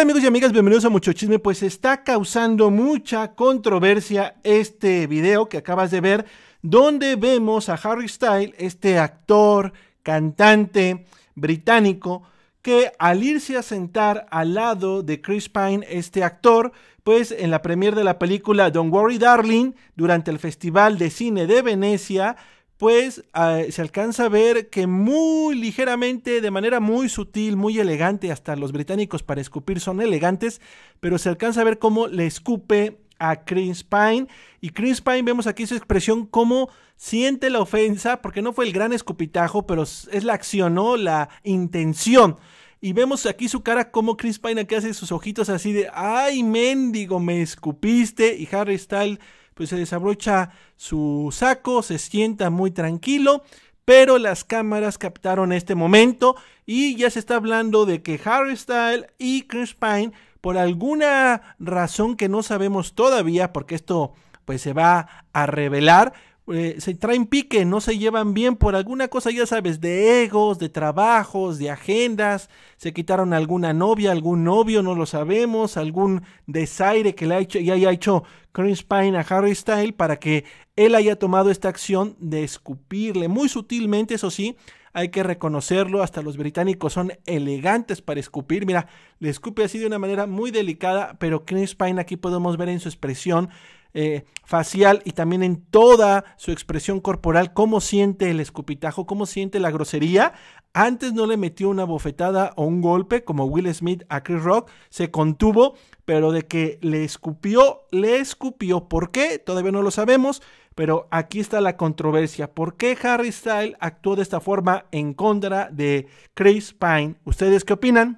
Hola amigos y amigas, bienvenidos a Mucho Chisme. Pues está causando mucha controversia este video que acabas de ver, donde vemos a Harry Styles, este actor, cantante británico, que al irse a sentar al lado de Chris Pine, este actor, pues en la premier de la película Don't Worry Darling, durante el Festival de Cine de Venecia, pues ah, se alcanza a ver que muy ligeramente, de manera muy sutil, muy elegante, hasta los británicos para escupir son elegantes, pero se alcanza a ver cómo le escupe a Chris Pine. Y Chris Pine vemos aquí su expresión cómo siente la ofensa, porque no fue el gran escupitajo, pero es la acción, ¿no? La intención. Y vemos aquí su cara cómo Chris Pine que hace sus ojitos así de, ay, mendigo, me escupiste. Y Harry Style pues se desabrocha su saco, se sienta muy tranquilo, pero las cámaras captaron este momento y ya se está hablando de que Harry Styles y Chris Pine, por alguna razón que no sabemos todavía, porque esto pues se va a revelar, eh, se traen pique, no se llevan bien por alguna cosa, ya sabes, de egos, de trabajos, de agendas, se quitaron alguna novia, algún novio, no lo sabemos, algún desaire que le ha hecho, y haya hecho Chris Pine a Harry Style para que él haya tomado esta acción de escupirle, muy sutilmente, eso sí, hay que reconocerlo, hasta los británicos son elegantes para escupir, mira, le escupe así de una manera muy delicada, pero Chris Pine aquí podemos ver en su expresión eh, facial y también en toda su expresión corporal, cómo siente el escupitajo, cómo siente la grosería. Antes no le metió una bofetada o un golpe como Will Smith a Chris Rock, se contuvo, pero de que le escupió, le escupió. ¿Por qué? Todavía no lo sabemos, pero aquí está la controversia. ¿Por qué Harry style actuó de esta forma en contra de Chris Pine? ¿Ustedes qué opinan?